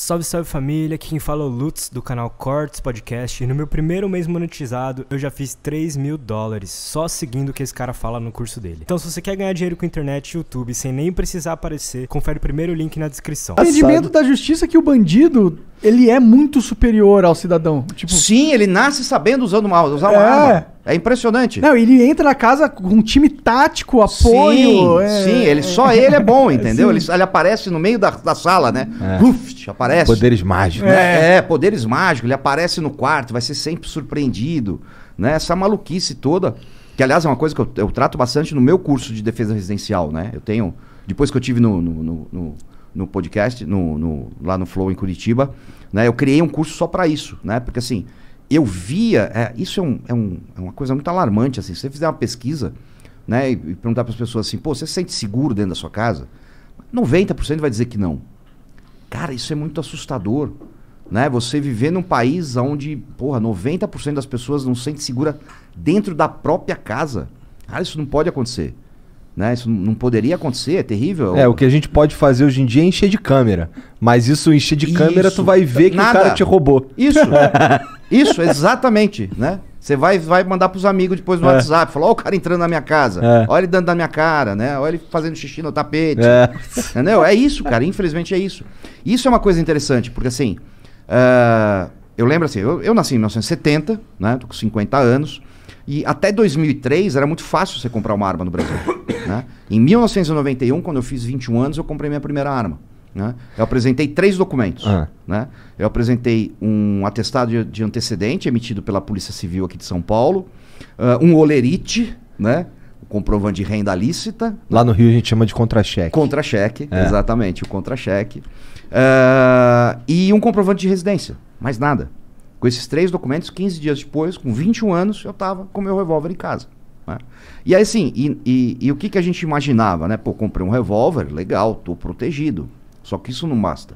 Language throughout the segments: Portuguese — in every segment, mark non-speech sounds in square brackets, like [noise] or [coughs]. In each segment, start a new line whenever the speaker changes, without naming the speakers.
Salve, salve família, aqui quem fala é o Lutz do canal Cortes Podcast e no meu primeiro mês monetizado eu já fiz 3 mil dólares só seguindo o que esse cara fala no curso dele. Então se você quer ganhar dinheiro com internet e YouTube sem nem precisar aparecer, confere o primeiro link na descrição. Atendimento da justiça que o bandido ele é muito superior ao cidadão. Tipo, Sim, ele nasce sabendo usando
mal, usar uma é. arma. É impressionante. Não, ele entra na casa com um time tático, apoio. Sim, é... sim ele, só ele é bom, entendeu? Ele, ele, aparece no meio da, da sala, né? É. Uf, aparece. Poderes mágicos. Né? É. é, poderes mágicos. Ele aparece no quarto, vai ser sempre surpreendido. Né? Essa maluquice toda, que aliás é uma coisa que eu, eu trato bastante no meu curso de defesa residencial, né? Eu tenho, depois que eu tive no, no, no, no no podcast, no, no, lá no Flow em Curitiba, né? Eu criei um curso só para isso, né? Porque assim, eu via, é, isso é, um, é, um, é, uma coisa muito alarmante, assim, se você fizer uma pesquisa, né, e, e perguntar para as pessoas assim, pô, você se sente seguro dentro da sua casa? 90% vai dizer que não. Cara, isso é muito assustador, né? Você viver num país onde, porra, 90% das pessoas não se sente segura dentro da própria casa. Cara, isso não pode acontecer. Né? Isso não poderia acontecer, é terrível. É,
o que a gente pode fazer hoje em dia é encher de câmera. Mas isso, encher de isso. câmera, tu vai ver que Nada. o cara te roubou. Isso, [laughs] é.
isso, exatamente, né? Você vai, vai mandar pros amigos depois no é. WhatsApp, falar, o cara entrando na minha casa, é. olha ele dando na minha cara, né? Olha ele fazendo xixi no tapete. É. Entendeu? É isso, cara. Infelizmente é isso. Isso é uma coisa interessante, porque assim. Uh eu lembro assim, eu, eu nasci em 1970, né? Tô com 50 anos. E até 2003 era muito fácil você comprar uma arma no Brasil. [coughs] né? Em 1991, quando eu fiz 21 anos, eu comprei minha primeira arma. Né? Eu apresentei três documentos. Ah. Né? Eu apresentei um atestado de, antecedente emitido pela Polícia Civil aqui de São Paulo, uh, um olerite, né? comprovante de renda lícita.
Lá no Rio a gente chama de contra-cheque.
Contra-cheque, é. exatamente, o contra-cheque. Uh, e um comprovante de residência, mais nada. Com esses três documentos, 15 dias depois, com 21 anos, eu estava com meu revólver em casa. Né? E aí sim, e, e, e, o que, que a gente imaginava, né? Pô, comprei um revólver, legal, tô protegido. Só que isso não basta.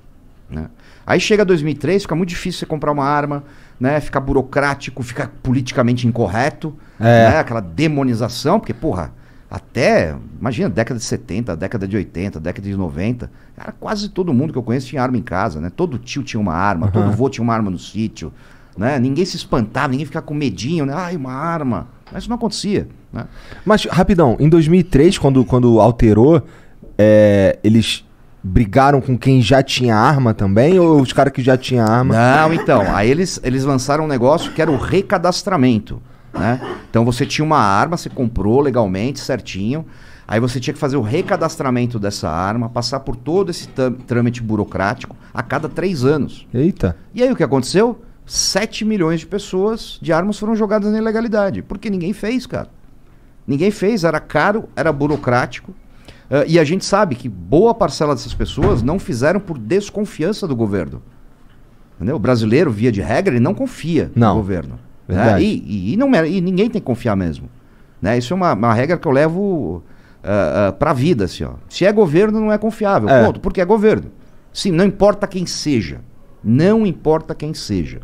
Né? Aí chega 2003, fica muito difícil você comprar uma arma, né? Ficar burocrático, ficar politicamente incorreto, é. né? Aquela demonização, porque, porra, até, imagina, década de 70, década de 80, década de 90, cara, quase todo mundo que eu conheço tinha arma em casa, né? Todo tio tinha uma arma, uhum. todo avô tinha uma arma no sítio, né? Ninguém se espantava, ninguém ficava com medinho, né? Ai, uma arma. Mas isso não acontecia, né? Mas, rapidão, em 2003, quando, quando
alterou, é, eles brigaram com quem já tinha arma também?
Ou os caras que já tinham arma? Não, então. Aí eles, eles lançaram um negócio que era o recadastramento. Né? Então você tinha uma arma, você comprou legalmente, certinho. Aí você tinha que fazer o recadastramento dessa arma, passar por todo esse trâmite burocrático a cada três anos. Eita. E aí o que aconteceu? 7 milhões de pessoas de armas foram jogadas na ilegalidade. Porque ninguém fez, cara. Ninguém fez, era caro, era burocrático. Uh, e a gente sabe que boa parcela dessas pessoas não fizeram por desconfiança do governo. Entendeu? O brasileiro, via de regra, ele não confia não. no governo. Né? E, e, não, é, e ninguém tem que confiar mesmo. Né? Isso é uma, uma regra que eu levo uh, ah, uh, ah, para a vida. Assim, ó. Se é governo, não é confiável. É. Ponto, porque é governo. Sim, não importa quem seja. Não importa quem seja.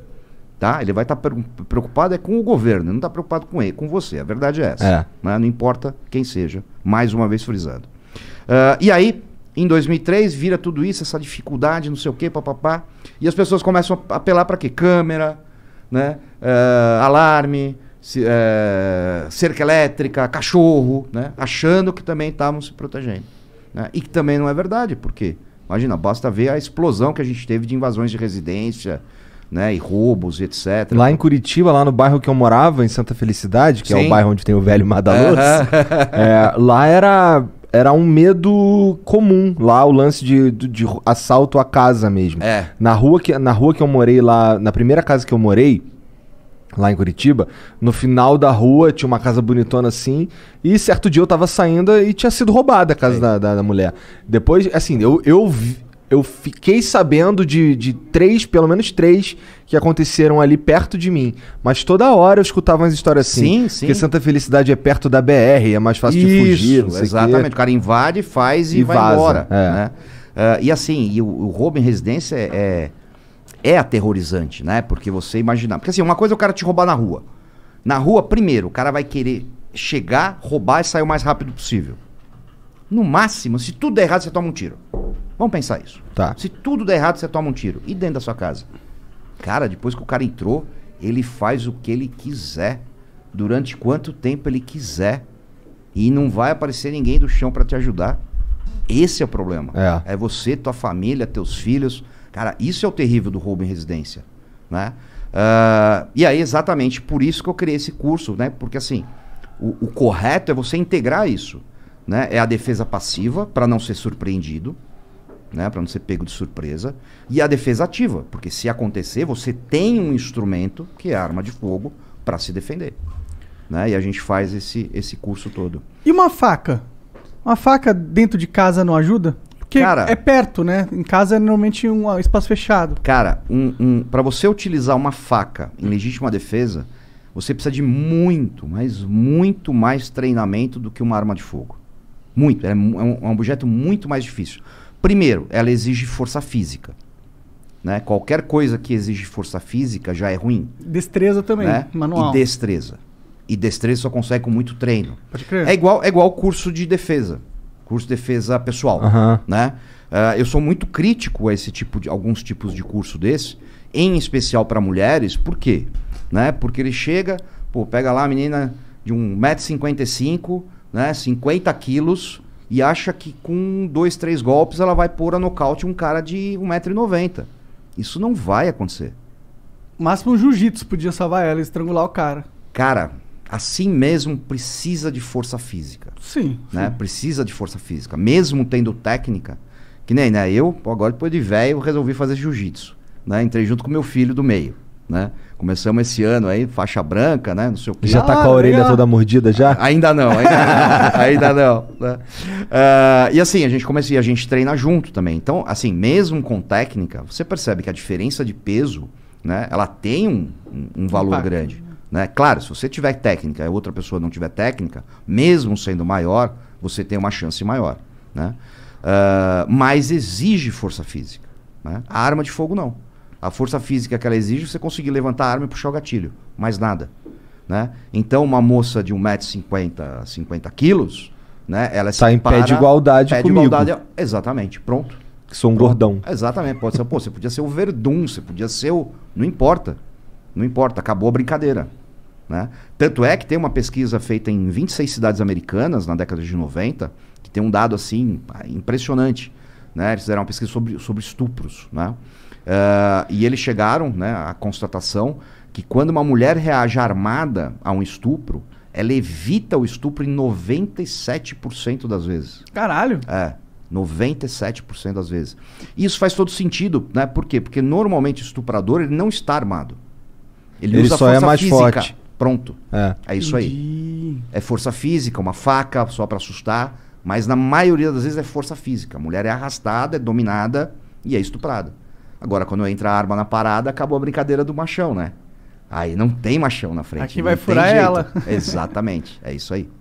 Tá? Ele vai estar tá preocupado é com o governo, não está preocupado com ele, com você. A verdade é essa. É. Né? Não importa quem seja. Mais uma vez frisando. Uh, e aí, em 2003, vira tudo isso, essa dificuldade, não sei o quê, papapá. E as pessoas começam a apelar para quê? Câmera, né? Uh, alarme, se, eh, cerca elétrica, cachorro, né? achando que também estavam se protegendo. Né? E que também não é verdade, porque, imagina, basta ver a explosão que a gente teve de invasões de residência. Né, e roubos, etc. Lá em Curitiba, lá no bairro que eu morava,
em Santa Felicidade, que Sim. é o bairro onde tem o velho Madaluz, [laughs] é, lá era era um medo comum lá, o lance de, de, de assalto à casa mesmo. É. Na rua, que, na rua que eu morei lá, na primeira casa que eu morei, lá em Curitiba, no final da rua tinha uma casa bonitona assim, e certo dia eu tava saindo e tinha sido roubada a casa da, da, da, mulher. Depois, assim, eu, eu, eu fiquei sabendo de, de três, pelo menos três, que aconteceram ali perto de mim. Mas toda hora eu escutava umas histórias assim. Sim, sim. Porque Santa Felicidade é perto da BR, é mais fácil Isso, de fugir. Não exatamente. Que. O cara
invade, faz e, e vai vaza, embora. É. Né? Uh, e assim, e o, o roubo em residência é, é, é aterrorizante, né? Porque você imaginar. Porque assim, uma coisa é o cara te roubar na rua. Na rua, primeiro, o cara vai querer chegar, roubar e sair o mais rápido possível. No máximo, se tudo der errado, você toma um tiro. Vamos pensar isso. Tá. Se tudo der errado, você toma um tiro. E dentro da sua casa? Cara, depois que o cara entrou, ele faz o que ele quiser. Durante quanto tempo ele quiser. E não vai aparecer ninguém do chão para te ajudar. Esse é o problema. É. é você, tua família, teus filhos. Cara, isso é o terrível do roubo em residência. Né? Uh, e aí, exatamente por isso que eu criei esse curso, né? Porque assim, o, o correto é você integrar isso. Né? É a defesa passiva, para não ser surpreendido né, para não ser pego de surpresa, e a defesa ativa, porque se acontecer, você tem um instrumento que é arma de fogo para se defender. Né? E a gente faz esse, esse curso todo.
E uma faca? Uma faca dentro de casa não ajuda? Porque cara, é
perto, né? Em casa é normalmente um espaço fechado. Cara, um, um para você utilizar uma faca em legítima defesa, você precisa de muito, mas muito mais treinamento do que uma arma de fogo. Muito. É, é um, é um objeto muito mais difícil. Primeiro, ela exige força física. Né? Qualquer coisa que exige força física já é ruim.
Destreza também, né? manual. E
destreza. E destreza só consegue com muito treino. Pode crer. É igual, é igual curso de defesa. Curso de defesa pessoal. Uhum. Né? Uh, eu sou muito crítico a esse tipo de alguns tipos de curso desse, em especial para mulheres, por quê? Né? Porque ele chega, pô, pega lá a menina de 1,55m, né? 50 quilos, e acha que com dois, três golpes ela vai pôr a nocaute um cara de 1,90m. Isso não vai acontecer. Máximo jiu-jitsu podia salvar ela e estrangular o cara. Cara, assim mesmo precisa de força física. Sim. Né? Sim. Precisa de força física. Mesmo tendo técnica, que nem né, eu, agora depois de velho, resolvi fazer jiu-jitsu. Né? Entrei junto com meu filho do meio né? Começamos esse ano aí, faixa branca, né? Não sei o Já tá com a ah, orelha toda mordida já? Ainda não, ainda, [laughs] ainda não. Né? Uh, e assim, a gente começa e a gente treina junto também. Então, assim, mesmo com técnica, você percebe que a diferença de peso, né? Ela tem um, um valor Impacto. grande. Né? Claro, se você tiver técnica e outra pessoa não tiver técnica, mesmo sendo maior, você tem uma chance maior. Né? Uh, mas exige força física. Né? A arma de fogo não a força física que ela exige, você conseguir levantar a arma e puxar o gatilho, mais nada. Né? Então, uma moça de 1,50m, 50 quilos, né, ela está em pé de igualdade pé comigo. De igualdade, exatamente, pronto. Que sou um pronto. gordão. Exatamente, pode ser, pô, você podia ser o Verdun, você podia ser o... Não importa, não importa, acabou a brincadeira. Né? Tanto é que tem uma pesquisa feita em 26 cidades americanas na década de 90, que tem um dado assim impressionante. Né? Eles fizeram uma pesquisa sobre, sobre estupros. Né? Uh, e eles chegaram né, à constatação que quando uma mulher reage armada a um estupro, ela evita o estupro em 97% das vezes. Caralho! É. 97% das vezes. E isso faz todo sentido, né? Por quê? Porque normalmente o estuprador ele não está armado. Ele, ele usa só é força é mais física. forte. Pronto. É, é isso Entendi. aí. É força física, uma faca só para assustar, mas na maioria das vezes é força física. A mulher é arrastada, é dominada e é estuprada. Agora, quando entra a arma na parada, acabou a brincadeira do machão, né? Aí não tem machão na frente. Aqui vai furar ela. Exatamente, é isso aí.